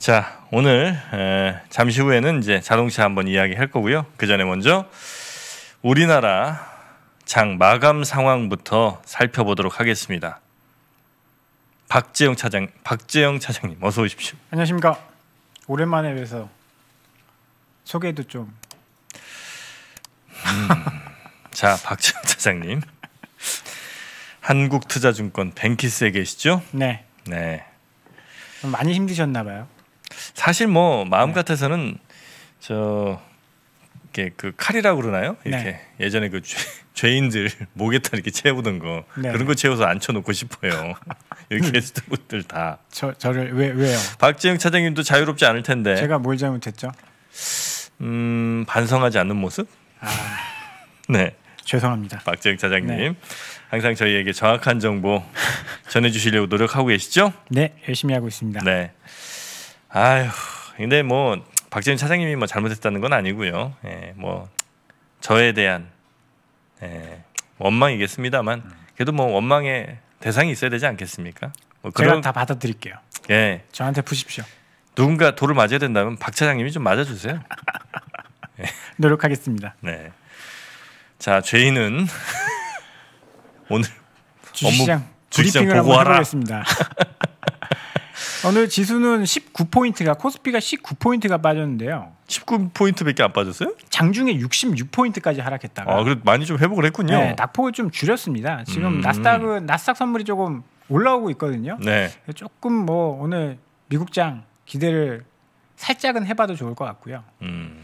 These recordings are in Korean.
자, 오늘 에, 잠시 후에는 이제 자동차 한번 이야기할 거고요. 그 전에 먼저 우리나라 장 마감 상황부터 살펴보도록 하겠습니다. 박재영 차장, 박재영 차장님 어서 오십시오. 안녕하십니까. 오랜만에 뵈서 소개도 좀. 음, 자, 박재영 차장님. 한국투자증권 뱅키스에 계시죠? 네. 네. 많이 힘드셨나 봐요. 사실 뭐 마음 네. 같아서는 저 이렇게 그 칼이라고 그러나요? 네. 이렇게 네. 예전에 그 죄, 인들 목에다 이렇게 채우던 거 네. 그런 거 채워서 앉혀놓고 싶어요. 이렇게 음. 했던 것들 다. 저 저를 왜 왜요? 박재영 차장님도 자유롭지 않을 텐데. 제가 뭘 잘못했죠? 음 반성하지 않는 모습? 아... 네. 죄송합니다. 박재영 차장님 네. 항상 저희에게 정확한 정보 전해주시려고 노력하고 계시죠? 네 열심히 하고 있습니다. 네. 아휴, 근데 뭐 박재민 차장님이 뭐 잘못했다는 건 아니고요. 예, 뭐 저에 대한 예, 원망이겠습니다만 그래도 뭐 원망의 대상이 있어야 되지 않겠습니까? 뭐 그런, 제가 다 받아들일게요. 예, 저한테 푸십시오. 누군가 돌을 맞아야 된다면 박 차장님이 좀 맞아주세요. 예. 노력하겠습니다. 네. 자 죄인은 오늘 주시장 업무, 주시장 보고하라. 오늘 지수는 19포인트가 코스피가 19포인트가 빠졌는데요. 19포인트밖에 안 빠졌어요? 장중에 66포인트까지 하락했다가. 아, 그래 많이 좀 회복을 했군요. 네, 낙폭을 좀 줄였습니다. 지금 음. 나스닥은 나스닥 선물이 조금 올라오고 있거든요. 네. 조금 뭐 오늘 미국장 기대를 살짝은 해봐도 좋을 것 같고요. 음.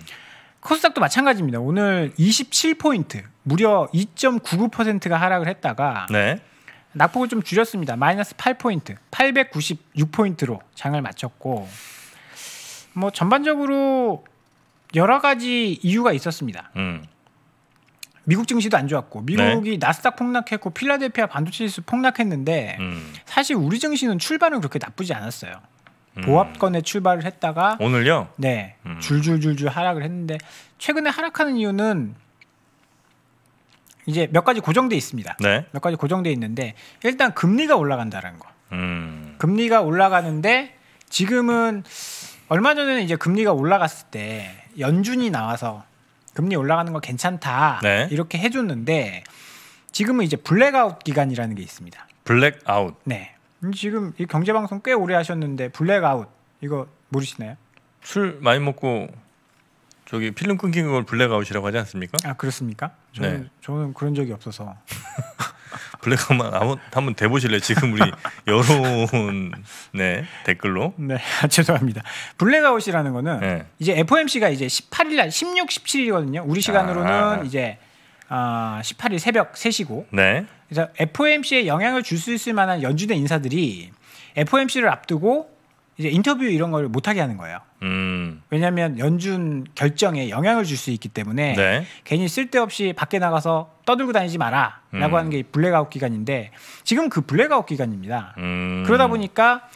코스닥도 마찬가지입니다. 오늘 27포인트, 무려 2.99%가 하락을 했다가 네. 낙폭을 좀 줄였습니다. 마이너스 8포인트, 896포인트로 장을 마쳤고 뭐 전반적으로 여러 가지 이유가 있었습니다. 음. 미국 증시도 안 좋았고 미국이 네. 나스닥 폭락했고 필라델피아 반도체 지수 폭락했는데 음. 사실 우리 증시는 출발은 그렇게 나쁘지 않았어요. 음. 보합권에 출발을 했다가 오늘요? 네 음. 줄줄줄줄 하락을 했는데 최근에 하락하는 이유는 이제 몇 가지 고정돼 있습니다. 네. 몇 가지 고정돼 있는데 일단 금리가 올라간다는 거. 음. 금리가 올라가는데 지금은 얼마 전에는 이제 금리가 올라갔을 때 연준이 나와서 금리 올라가는 거 괜찮다 네. 이렇게 해줬는데 지금은 이제 블랙아웃 기간이라는 게 있습니다. 블랙아웃. 네. 지금 이 경제 방송 꽤 오래 하셨는데 블랙아웃 이거 모르시나요? 술 많이 먹고 저기 필름 끊긴 걸 블랙아웃이라고 하지 않습니까? 아 그렇습니까? 저는, 네. 저는 그런 적이 없어서. 블랙 한번 한번, 한번 대보실래요? 지금 우리 여론 네 댓글로. 네 아, 죄송합니다. 블랙아웃이라는 거는 네. 이제 FOMC가 이제 18일 날 16, 17일이거든요. 우리 시간으로는 아. 이제 아, 18일 새벽 3시고. 네. 그래서 FOMC에 영향을 줄 수 있을 만한 연주된 인사들이 FOMC를 앞두고 이제 인터뷰 이런 걸 못하게 하는 거예요. 음. 왜냐하면 연준 결정에 영향을 줄 수 있기 때문에 네. 괜히 쓸데없이 밖에 나가서 떠들고 다니지 마라라고 음. 하는 게 블랙아웃 기간인데 지금 그 블랙아웃 기간입니다. 음. 그러다 보니까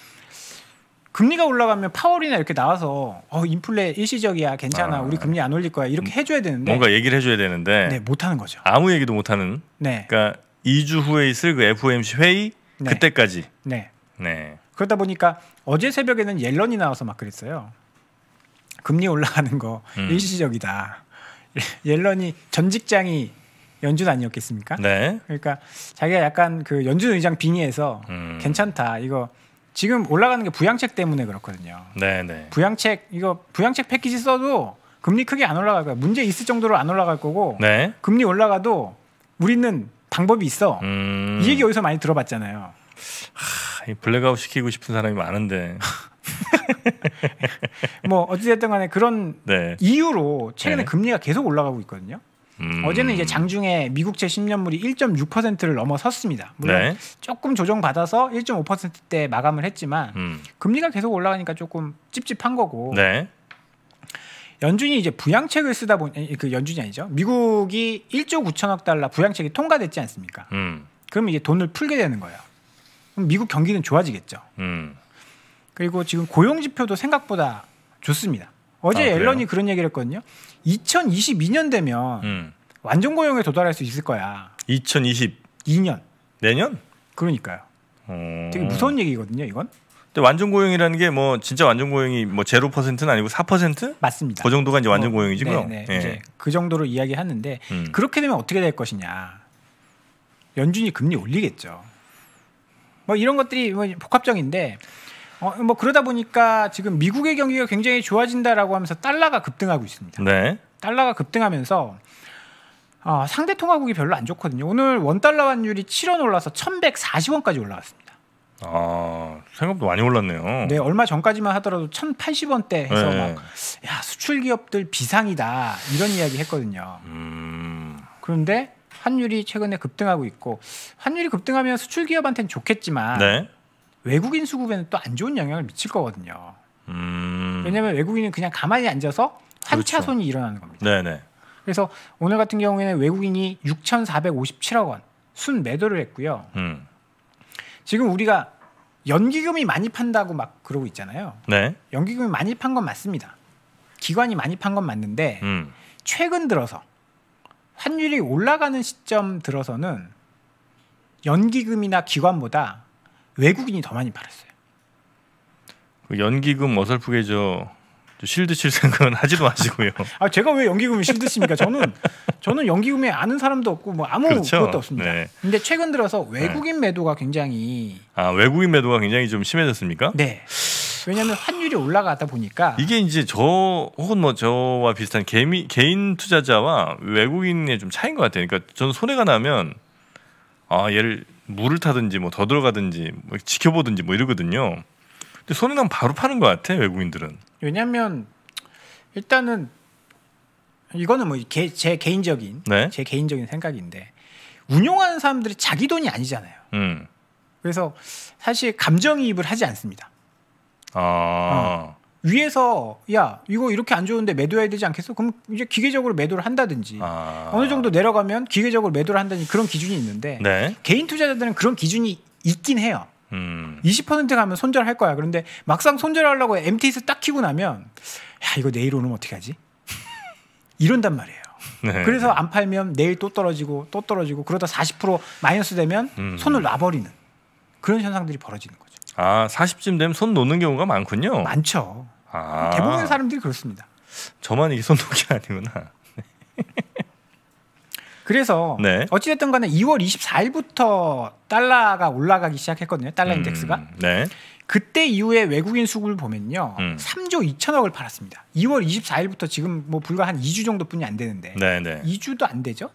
금리가 올라가면 파월이나 이렇게 나와서 어 인플레 일시적이야 괜찮아 아, 우리 금리 안 올릴 거야 이렇게 해줘야 되는데 뭔가 얘기를 해줘야 되는데 네, 못하는 거죠. 아무 얘기도 못하는. 네. 그러니까 2주 후에 있을 그 FOMC 회의 네. 그때까지. 네. 네. 그러다 보니까 어제 새벽에는 옐런이 나와서 막 그랬어요. 금리 올라가는 거 음. 일시적이다. 옐런이 전 직장이 연준 아니었겠습니까? 네. 그러니까 자기가 약간 그 연준 의장 빙의해서 음. 괜찮다. 이거 지금 올라가는 게 부양책 때문에 그렇거든요. 네, 네. 부양책 이거 부양책 패키지 써도 금리 크게 안 올라갈 거야. 문제 있을 정도로 안 올라갈 거고 네. 금리 올라가도 우리는 방법이 있어. 음. 이 얘기 여기서 많이 들어봤잖아요. 블랙아웃 시키고 싶은 사람이 많은데. 뭐 어찌됐든 간에 그런 네. 이유로 최근에 네. 금리가 계속 올라가고 있거든요. 음. 어제는 이제 장중에 미국채 10년물이 1.6%를 넘어섰습니다. 물론 네. 조금 조정받아서 1.5%대 마감을 했지만 음. 금리가 계속 올라가니까 조금 찝찝한 거고. 네. 연준이 이제 부양책을 쓰다 보니 그 연준이 아니죠. 미국이 1조 9천억 달러 부양책이 통과됐지 않습니까? 음. 그럼 이제 돈을 풀게 되는 거예요. 미국 경기는 좋아지겠죠. 음. 그리고 지금 고용 지표도 생각보다 좋습니다. 어제 아, 앨런이 그런 얘기를 했거든요. 2022년 되면 음. 완전 고용에 도달할 수 있을 거야. 2022년 내년? 그러니까요. 어... 되게 무서운 얘기거든요, 이건. 근데 완전 고용이라는 게 뭐 진짜 완전 고용이 뭐 제로 퍼센트는 아니고 4% 맞습니다. 그 정도가 이제 뭐 완전 고용이지고요. 네, 네. 예. 그 정도로 이야기하는데 음. 그렇게 되면 어떻게 될 것이냐. 연준이 금리 올리겠죠. 뭐 이런 것들이 뭐 복합적인데 어, 뭐 그러다 보니까 지금 미국의 경기가 굉장히 좋아진다라고 하면서 달러가 급등하고 있습니다. 네. 달러가 급등하면서 어, 상대 통화국이 별로 안 좋거든요. 오늘 원 달러 환율이 7원 올라서 1,140원까지 올라왔습니다. 아생각도 많이 올랐네요. 네 얼마 전까지만 하더라도 1,080원대 해서 네. 막야 수출 기업들 비상이다 이런 이야기 했거든요. 음... 그런데 환율이 최근에 급등하고 있고 환율이 급등하면 수출 기업한테는 좋겠지만 네. 외국인 수급에는 또 안 좋은 영향을 미칠 거거든요. 음... 왜냐하면 외국인은 그냥 가만히 앉아서 환차손이 그렇죠. 일어나는 겁니다. 네네. 그래서 오늘 같은 경우에는 외국인이 6,457억 원 순 매도를 했고요. 음. 지금 우리가 연기금이 많이 판다고 막 그러고 있잖아요. 네. 연기금이 많이 판 건 맞습니다. 기관이 많이 판 건 맞는데 음. 최근 들어서 환율이 올라가는 시점 들어서는 연기금이나 기관보다 외국인이 더 많이 팔았어요. 그 연기금 어설프게 저, 실드 칠 생각은 하지도 마시고요. 아 제가 왜 연기금을 실드 칩니까? 저는 저는 연기금에 아는 사람도 없고 뭐 아무 그렇죠. 것도 없습니다. 네. 근데 최근 들어서 외국인 네. 매도가 굉장히 아 외국인 매도가 굉장히 좀 심해졌습니까? 네. 왜냐하면 환율이 올라가다 보니까 이게 이제 저 혹은 뭐 저와 비슷한 개미, 개인 투자자와 외국인의 좀 차인 것 같아요. 그러니까 저는 손해가 나면 아 얘를 물을 타든지 뭐 더 들어가든지 뭐 지켜보든지 뭐 이러거든요. 근데 손해 나면 바로 파는 것 같아 외국인들은. 왜냐하면 일단은 이거는 뭐 제 개인적인 네? 제 개인적인 생각인데 운용하는 사람들이 자기 돈이 아니잖아요. 음. 그래서 사실 감정이입을 하지 않습니다. 아. 어. 위에서 야 이거 이렇게 안 좋은데 매도해야 되지 않겠어? 그럼 이제 기계적으로 매도를 한다든지 아. 어느 정도 내려가면 기계적으로 매도를 한다든지 그런 기준이 있는데 네. 개인 투자자들은 그런 기준이 있긴 해요. 음. 20% 가면 손절할 거야. 그런데 막상 손절하려고 MTS 딱 키고 나면 야 이거 내일 오면 어떻게 하지? 이런단 말이에요. 네. 그래서 안 팔면 내일 또 떨어지고 또 떨어지고 그러다 40% 마이너스 되면 음. 손을 놔버리는 그런 현상들이 벌어지는 거죠. 아, 40쯤 되면 손 놓는 경우가 많군요. 많죠. 아. 대부분의 사람들이 그렇습니다. 저만 이게 손 놓기 아니구나. 네. 그래서 네. 어찌됐든 간에 2월 24일부터 달러가 올라가기 시작했거든요. 달러 음, 인덱스가. 네. 그때 이후에 외국인 수급을 보면요. 음. 3조 2천억을 팔았습니다. 2월 24일부터 지금 뭐 불과 한 2주 정도뿐이 안 되는데. 네, 네. 2주도 안 되죠.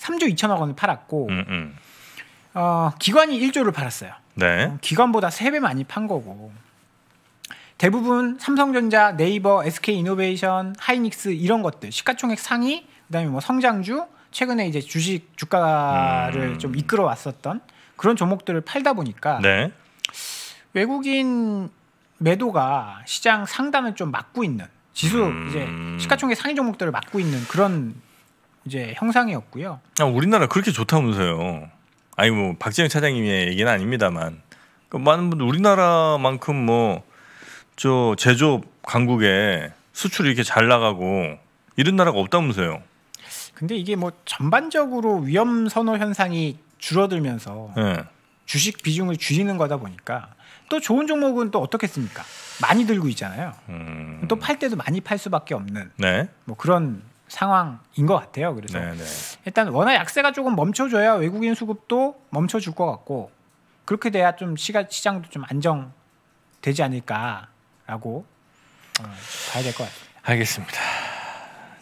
3조 2천억 원을 팔았고 음, 음. 어, 기관이 1조를 팔았어요. 네. 어, 기관보다 세 배 많이 판 거고 대부분 삼성전자, 네이버, SK이노베이션, 하이닉스 이런 것들 시가총액 상위 그다음에 뭐 성장주 최근에 이제 주식 주가를 음. 좀 이끌어 왔었던 그런 종목들을 팔다 보니까 네. 외국인 매도가 시장 상단을 좀 막고 있는 지수 음. 이제 시가총액 상위 종목들을 막고 있는 그런 이제 형상이었고요. 아, 우리나라 그렇게 좋다면서요. 아니 뭐 박지영 차장님의 얘기는 아닙니다만 그 많은 뭐, 분들 뭐, 우리나라만큼 뭐 저 제조업 강국에 수출이 이렇게 잘 나가고 이런 나라가 없다면서요. 근데 이게 뭐 전반적으로 위험 선호 현상이 줄어들면서 네. 주식 비중을 줄이는 거다 보니까 또 좋은 종목은 또 어떻겠습니까? 많이 들고 있잖아요. 음... 또팔 때도 많이 팔 수밖에 없는 네. 뭐 그런 상황인 것 같아요. 그래서 네네. 네. 일단 원화 약세가 조금 멈춰줘야 외국인 수급도 멈춰줄 것 같고 그렇게 돼야 좀 시가 시장도 좀 안정되지 않을까라고 어, 봐야 될 것 같아요. 알겠습니다.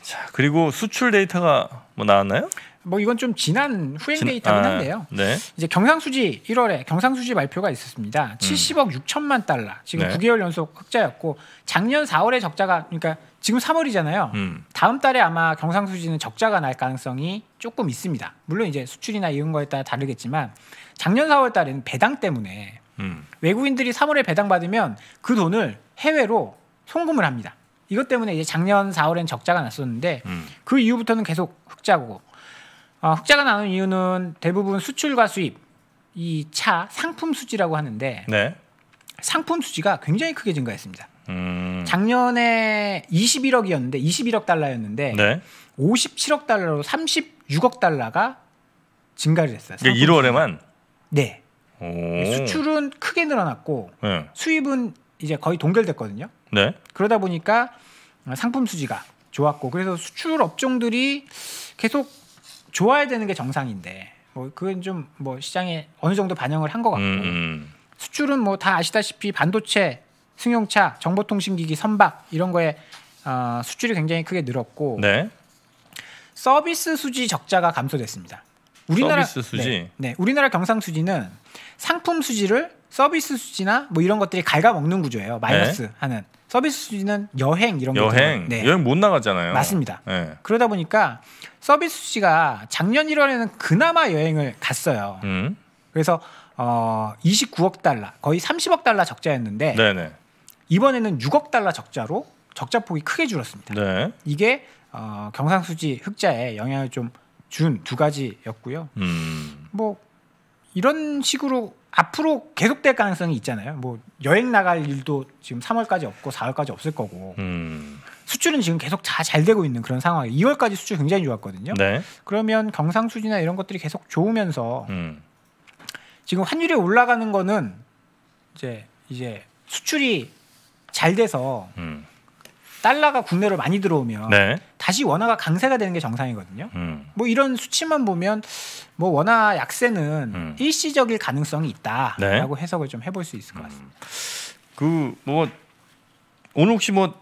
자 그리고 수출 데이터가 뭐 나왔나요? 뭐 이건 좀 지난 후행 데이터긴 아, 한데요. 아, 네. 이제 경상수지 1월에 경상수지 발표가 있었습니다. 음. 70억 6천만 달러 지금 네. 9개월 연속 흑자였고 작년 4월에 적자가 그러니까 지금 3월이잖아요. 음. 다음 달에 아마 경상수지는 적자가 날 가능성이 조금 있습니다. 물론 이제 수출이나 이런 거에 따라 다르겠지만 작년 4월 달에는 배당 때문에 음. 외국인들이 3월에 배당 받으면 그 돈을 해외로 송금을 합니다. 이것 때문에 이제 작년 4월엔 적자가 났었는데 음. 그 이후부터는 계속 흑자고 어, 아, 흑자가 나온 이유는 대부분 수출과 수입 이 차 상품 수지라고 하는데 네. 상품 수지가 굉장히 크게 증가했습니다. 음. 작년에 21억이었는데 21억 달러였는데 네. 57억 달러로 36억 달러가 증가를 했어요. 그러 1월에만 네. 수출은 크게 늘어났고 네. 수입은 이제 거의 동결됐거든요. 네. 그러다 보니까 상품 수지가 좋았고 그래서 수출 업종들이 계속 좋아야 되는 게 정상인데 뭐 그건 좀 뭐 시장에 어느 정도 반영을 한 것 같고 음. 음. 수출은 뭐 다 아시다시피 반도체, 승용차, 정보통신기기, 선박 이런 거에 어, 수출이 굉장히 크게 늘었고 네. 서비스 수지 적자가 감소됐습니다. 우리나라 서비스 수지. 네, 네, 우리나라 경상 수지는 상품 수지를 서비스 수지나 뭐 이런 것들이 갉아먹는 구조예요. 네. 마이너스 네. 하는. 서비스 수지는 여행 이런 거 여행 네. 여행 못 나가잖아요. 맞습니다. 네. 그러다 보니까 서비스 수지가 작년 1월에는 그나마 여행을 갔어요. 음. 그래서 어 29억 달러 거의 30억 달러 적자였는데 네네. 이번에는 6억 달러 적자로 적자 폭이 크게 줄었습니다. 네. 이게 어, 경상수지 흑자에 영향을 좀 준 두 가지였고요. 음. 뭐 이런 식으로 앞으로 계속될 가능성이 있잖아요. 뭐 여행 나갈 일도 지금 3월까지 없고 4월까지 없을 거고 음. 수출은 지금 계속 잘, 되고 있는 그런 상황이에요. 2월까지 수출 굉장히 좋았거든요. 네. 그러면 경상수지나 이런 것들이 계속 좋으면서 음. 지금 환율이 올라가는 거는 이제 이제 수출이 잘 돼서 음. 달러가 국내로 많이 들어오면 네. 다시 원화가 강세가 되는 게 정상이거든요. 음. 뭐 이런 수치만 보면 뭐 원화 약세는 음. 일시적일 가능성이 있다라고 네. 해석을 좀 해볼 수 있을 것 음. 같습니다. 그 뭐 오늘 혹시 뭐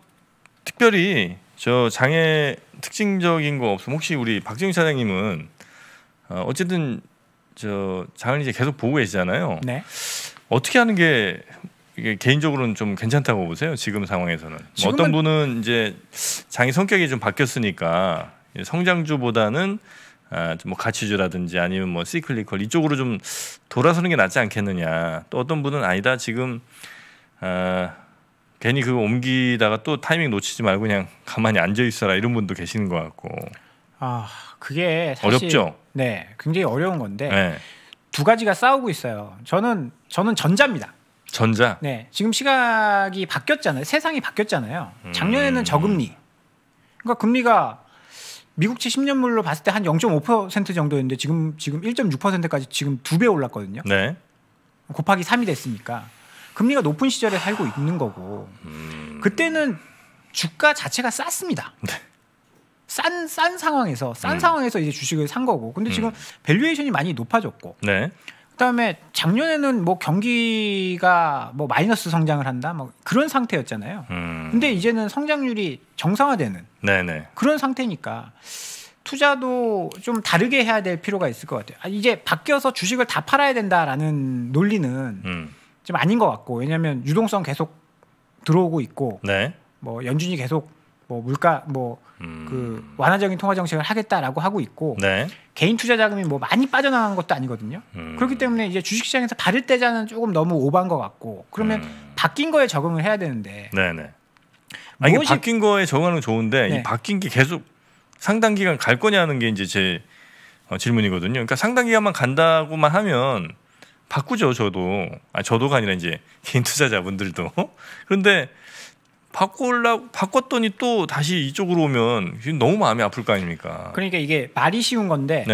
특별히 저 장애 특징적인 거 없으면 혹시 우리 박정희 사장님은 어, 어쨌든 저 장을 이제 계속 보고 계시잖아요. 네. 어떻게 하는 게 이게 개인적으로는 좀 괜찮다고 보세요. 지금 상황에서는 뭐 지금은... 어떤 분은 이제 장이 성격이 좀 바뀌었으니까 성장주보다는 아, 좀 뭐 가치주라든지 아니면 뭐 시클리컬 이쪽으로 좀 돌아서는 게 낫지 않겠느냐. 또 어떤 분은 아니다 지금 아, 괜히 그거 옮기다가 또 타이밍 놓치지 말고 그냥 가만히 앉아 있어라 이런 분도 계시는 것 같고. 아 그게 어렵죠. 네, 굉장히 어려운 건데 네. 두 가지가 싸우고 있어요. 저는 저는 전자입니다. 전자. 네. 지금 시각이 바뀌었잖아요. 세상이 바뀌었잖아요. 음. 작년에는 음. 저금리. 그러니까 금리가 미국채 10년물로 봤을 때 한 0.5% 정도였는데 지금 지금 1.6%까지 지금 두 배 올랐거든요. 네. 곱하기 3이 됐으니까 금리가 높은 시절에 살고 있는 거고 음. 그때는 주가 자체가 쌌습니다. 네. 싼, 싼 상황에서 싼 음. 상황에서 이제 주식을 산 거고 근데 지금 음. 밸류에이션이 많이 높아졌고 네. 그다음에 작년에는 뭐 경기가 뭐 마이너스 성장을 한다 뭐 그런 상태였잖아요. 음. 근데 이제는 성장률이 정상화되는 네네. 그런 상태니까 투자도 좀 다르게 해야 될 필요가 있을 것 같아요. 아, 이제 바뀌어서 주식을 다 팔아야 된다라는 논리는 음. 좀 아닌 것 같고 왜냐하면 유동성 계속 들어오고 있고 네. 뭐 연준이 계속 뭐 물가 뭐그 음. 완화적인 통화 정책을 하겠다라고 하고 있고 네. 개인 투자 자금이 뭐 많이 빠져나간 것도 아니거든요. 음. 그렇기 때문에 이제 주식시장에서 받을 때자는 조금 너무 오반 것 같고 그러면 음. 바뀐 거에 적응을 해야 되는데. 네네. 네. 아, 이게 바뀐 거에 적응하는 좋은데 네. 이 바뀐 게 계속 상당 기간 갈 거냐는 게 이제 제 어, 질문이거든요. 그러니까 상당 기간만 간다고만 하면 바꾸죠 저도 아 저도가 아니라 이제 개인 투자자분들도 그런데 바꾸려 바꿨더니 또 다시 이쪽으로 오면 너무 마음이 아플 거 아닙니까? 그러니까 이게 말이 쉬운 건데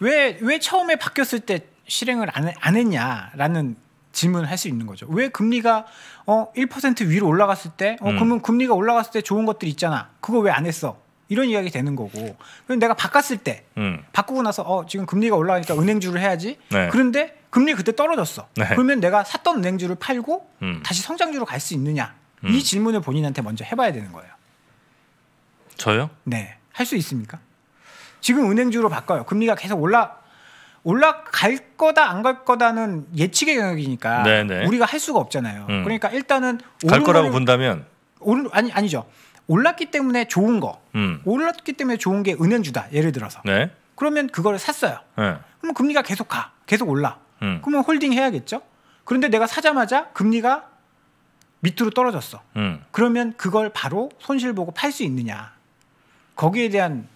왜왜 네. 왜 처음에 바뀌었을 때 실행을 안, 안 했냐라는 질문을 할 수 있는 거죠. 왜 금리가 어1% 위로 올라갔을 때, 어 음. 그러면 금리가 올라갔을 때 좋은 것들 있잖아. 그거 왜 안 했어? 이런 이야기 되는 거고. 그럼 내가 바꿨을 때, 음. 바꾸고 나서 어 지금 금리가 올라가니까 은행주를 해야지. 네. 그런데 금리 그때 떨어졌어. 네. 그러면 내가 샀던 은행주를 팔고 음. 다시 성장주로 갈 수 있느냐? 음. 이 질문을 본인한테 먼저 해봐야 되는 거예요. 저요? 네. 할 수 있습니까? 지금 은행주로 바꿔요. 금리가 계속 올라 올라갈 거다 안 갈 거다는 예측의 영역이니까 네네. 네. 우리가 할 수가 없잖아요. 음. 그러니까 일단은 갈 거라고 본다면 오른 아니 아니죠. 올랐기 때문에 좋은 거 음. 올랐기 때문에 좋은 게 은행주다 예를 들어서 네. 그러면 그걸 샀어요. 네. 그럼 금리가 계속 가 계속 올라. 음. 그러면 홀딩 해야겠죠. 그런데 내가 사자마자 금리가 밑으로 떨어졌어. 음. 그러면 그걸 바로 손실 보고 팔 수 있느냐? 거기에 대한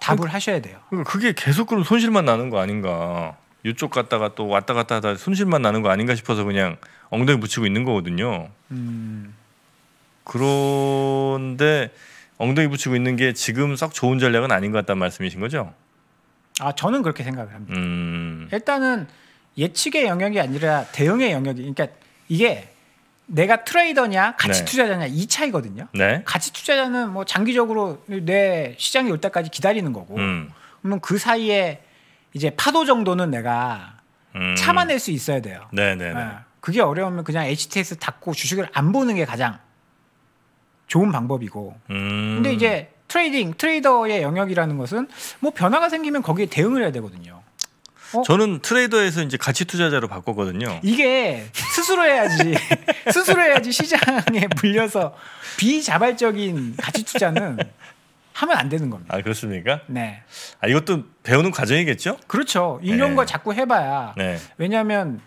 답을 그 하셔야 돼요. 그 그게 계속 그럼 손실만 나는 거 아닌가? 이쪽 갔다가 또 왔다 갔다 하다 손실만 나는 거 아닌가 싶어서 그냥 엉덩이 붙이고 있는 거거든요. 음. 그런데 엉덩이 붙이고 있는 게 지금 썩 좋은 전략은 아닌 것 같다는 말씀이신 거죠? 아 저는 그렇게 생각을 합니다. 음. 일단은 예측의 영역이 아니라 대응의 영역이. 그러니까 이게 내가 트레이더냐 가치 네. 투자자냐 이 차이거든요. 네. 가치 투자자는 뭐 장기적으로 내 시장이 올 때까지 기다리는 거고 음. 그러면 그 사이에 이제 파도 정도는 내가 음. 참아낼 수 있어야 돼요. 네네네. 네, 네. 네. 그게 어려우면 그냥 HTS 닫고 주식을 안 보는 게 가장 좋은 방법이고. 음. 근데 이제 트레이딩 트레이더의 영역이라는 것은 뭐 변화가 생기면 거기에 대응을 해야 되거든요. 어? 저는 트레이더에서 이제 가치 투자자로 바꿨거든요. 이게 스스로 해야지. 스스로 해야지 시장에 불려서 비자발적인 가치 투자는 하면 안 되는 겁니다. 아 그렇습니까? 네. 아 이것도 배우는 과정이겠죠? 그렇죠. 네. 이런 네. 거 자꾸 해봐야. 네. 왜냐하면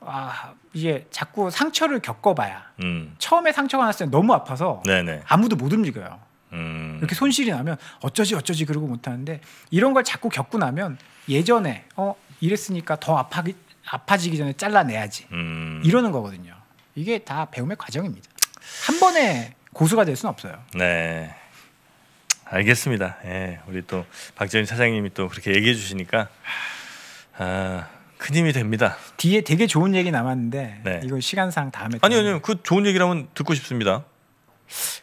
아 이게 자꾸 상처를 겪어봐야. 음. 처음에 상처가 났을 때 너무 아파서 네네. 네. 아무도 못 움직여요. 음. 이렇게 손실이 나면 어쩌지 어쩌지 그러고 못하는데 이런 걸 자꾸 겪고 나면 예전에 어 이랬으니까 더 아파기 아파지기 전에 잘라내야지 음. 이러는 거거든요. 이게 다 배움의 과정입니다. 한 번에 고수가 될 수는 없어요. 네. 알겠습니다. 예, 우리 또 박재훈 사장님이 또 그렇게 얘기해 주시니까 아, 큰 힘이 됩니다. 뒤에 되게 좋은 얘기 남았는데 네. 이건 시간상 다음에 아니요, 아니요. 그 좋은 얘기라면 듣고 싶습니다.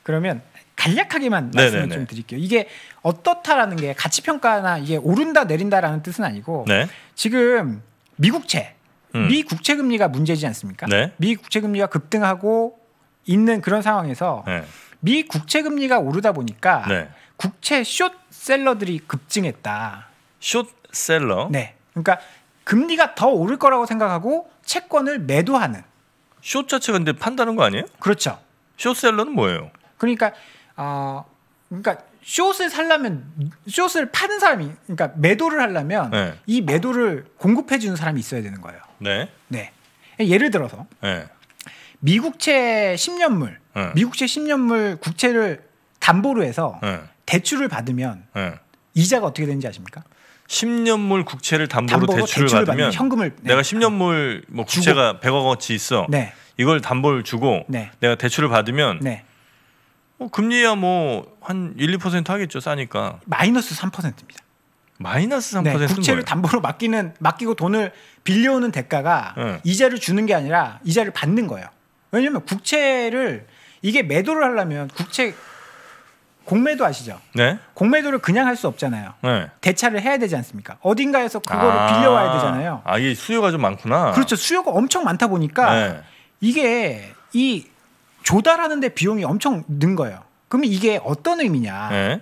그러면 간략하게만 네, 말씀을 네네네. 네. 좀 드릴게요. 이게 어떻다라는 게 가치 평가나 이게 오른다 내린다라는 뜻은 아니고 네. 지금 미국채 음. 미 국채 금리가 문제지 않습니까? 네. 미 국채 금리가 급등하고 있는 그런 상황에서 네. 미 국채 금리가 오르다 보니까 네. 국채 숏셀러들이 급증했다. 숏셀러? 네. 그러니까 금리가 더 오를 거라고 생각하고 채권을 매도하는. 숏 자체가 근데 판다는 거 아니에요? 그렇죠. 숏셀러는 뭐예요? 그러니까 어, 그러니까 숏을 살려면 숏을 파는 사람이 그러니까 매도를 하려면 네. 이 매도를 공급해 주는 사람이 있어야 되는 거예요. 네. 네. 예를 들어서 네. 미국채 10년물, 네. 미국채 10년물 국채를 담보로 해서 네. 대출을 받으면 네. 이자가 어떻게 되는지 아십니까? 10년물 국채를 담보로, 담보로 대출을, 대출을, 받으면, 받으면 현금을 네. 내가 10년물 뭐 국채가 주고. 100억 어치 있어. 이걸 담보를 주고 내가 대출을 받으면 어, 금리야 뭐 한 1, 2% 하겠죠 싸니까. 마이너스 3%입니다. 마이너스 3%는 네, 국채를 뭐예요? 담보로 맡기는 맡기고 돈을 빌려오는 대가가 네. 이자를 주는 게 아니라 이자를 받는 거예요. 왜냐면 국채를 이게 매도를 하려면 국채 공매도 아시죠? 네. 공매도를 그냥 할 수 없잖아요. 네. 대차를 해야 되지 않습니까? 어딘가에서 그거를 아~ 빌려와야 되잖아요. 아, 이게 수요가 좀 많구나. 그렇죠. 수요가 엄청 많다 보니까 네. 이게 이 조달하는데 비용이 엄청 는 거예요. 그러면 이게 어떤 의미냐? 네.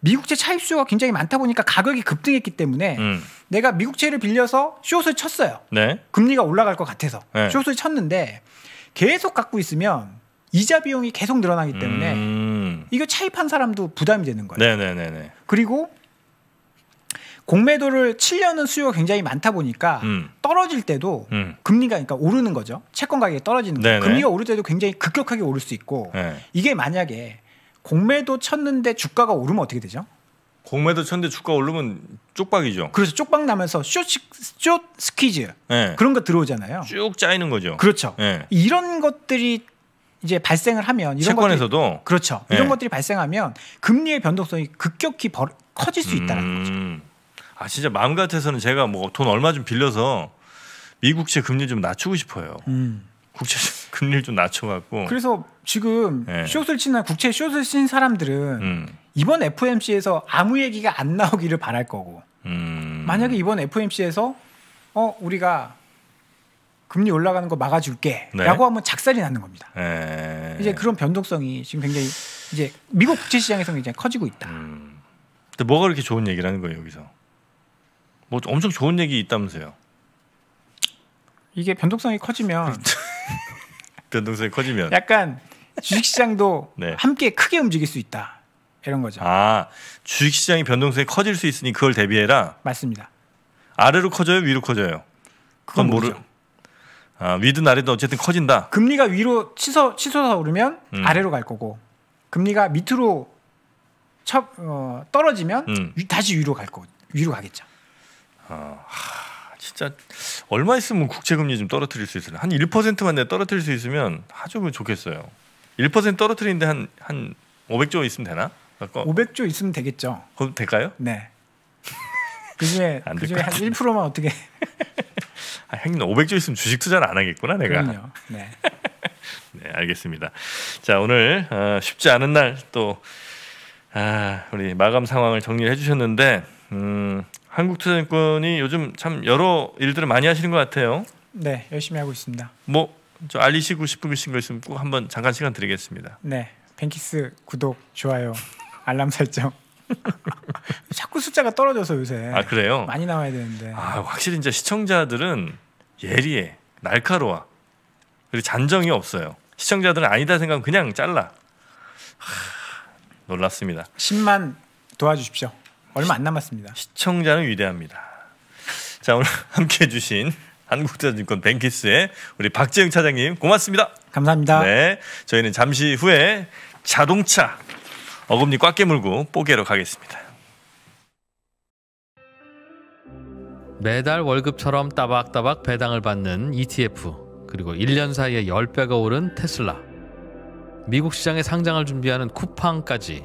미국채 차입수요가 굉장히 많다 보니까 가격이 급등했기 때문에 음. 내가 미국채를 빌려서 쇼스를 쳤어요. 네. 금리가 올라갈 것 같아서 네. 쇼스를 쳤는데 계속 갖고 있으면 이자 비용이 계속 늘어나기 때문에 음. 이거 차입한 사람도 부담이 되는 거예요. 네네네. 네, 네, 네. 그리고 공매도를 치려는 수요가 굉장히 많다 보니까 음. 떨어질 때도 음. 금리가 그러니까 오르는 거죠. 채권 가격이 떨어지는 거죠. 금리가 오를 때도 굉장히 급격하게 오를 수 있고 네. 이게 만약에 공매도 쳤는데 주가가 오르면 어떻게 되죠? 공매도 쳤는데 주가 오르면 쪽박이죠. 그래서 그렇죠. 쪽박 나면서 쇼쇼 스퀴즈 네. 그런 거 들어오잖아요. 쭉 짜이는 거죠. 그렇죠. 네. 이런 것들이 이제 발생을 하면 이런 채권에서도 것들이, 그렇죠. 이런 네. 것들이 발생하면 금리의 변동성이 급격히 벌, 커질 수 있다는 음... 거죠. 아 진짜 마음 같아서는 제가 뭐 돈 얼마 좀 빌려서 미국채 금리 좀 낮추고 싶어요. 음. 국채 금리를 좀 낮춰갖고. 그래서 지금 네. 예. 쇼트를 치나 국채 쇼트를 친 사람들은 음. 이번 FMC에서 아무 얘기가 안 나오기를 바랄 거고. 음. 만약에 이번 FMC에서 어 우리가 금리 올라가는 거 막아줄게라고 네. 하면 작살이 나는 겁니다. 네. 이제 그런 변동성이 지금 굉장히 이제 미국 국채 시장에서 굉장히 커지고 있다. 음. 근데 뭐가 그렇게 좋은 얘기라는 거예요 여기서? 뭐 엄청 좋은 얘기 있다면서요. 이게 변동성이 커지면 변동성이 커지면 약간 주식시장도 네. 함께 크게 움직일 수 있다 이런 거죠. 아 주식시장이 변동성이 커질 수 있으니 그걸 대비해라. 맞습니다. 아래로 커져요, 위로 커져요. 그건 모르. 아 위든 아래든 어쨌든 커진다. 금리가 위로 치솟 치솟아 오르면 음. 아래로 갈 거고 금리가 밑으로 쳐, 어, 떨어지면 음. 다시 위로 갈 거, 위로 가겠죠. 아, 진짜 얼마 있으면 국채금리 좀 떨어뜨릴 수 있을래? 한 1%만 내 떨어뜨릴 수 있으면 아주 좋겠어요. 1% 떨어뜨리는데 한, 한 500조 있으면 되나? 500조 있으면 되겠죠. 그럼 될까요? 네. 그중에 그중에 한 1%만 어떻게? 아, 형님 500조 있으면 주식 투자를안 하겠구나 내가. 그럼요. 네. 네, 알겠습니다. 자, 오늘 어, 쉽지 않은 날또 아, 우리 마감 상황을 정리해 주셨는데 음, 한국투자증권이 요즘 참 여러 일들을 많이 하시는 것 같아요. 네, 열심히 하고 있습니다. 뭐저 알리시고 싶으신 있으면 꼭 한번 잠깐 시간 드리겠습니다. 네, 뱅키스 구독, 좋아요, 알람 설정. 자꾸 숫자가 떨어져서 요새. 아 그래요? 많이 나와야 되는데. 아 확실히 이제 시청자들은 예리해, 날카로워, 그리고 잔정이 없어요. 시청자들은 아니다 생각하면 그냥 잘라. 하, 놀랐습니다. 10만 도와주십시오. 얼마 안 남았습니다. 시청자는 위대합니다. 자 오늘 함께 해주신 한국자증권 뱅키스의 우리 박재영 차장님 고맙습니다. 감사합니다. 네, 저희는 잠시 후에 자동차 어금니 꽉 깨물고 뽀개로 가겠습니다. 매달 월급처럼 따박따박 배당을 받는 ETF 그리고 1년 사이에 10배가 오른 테슬라 미국 시장에 상장을 준비하는 쿠팡까지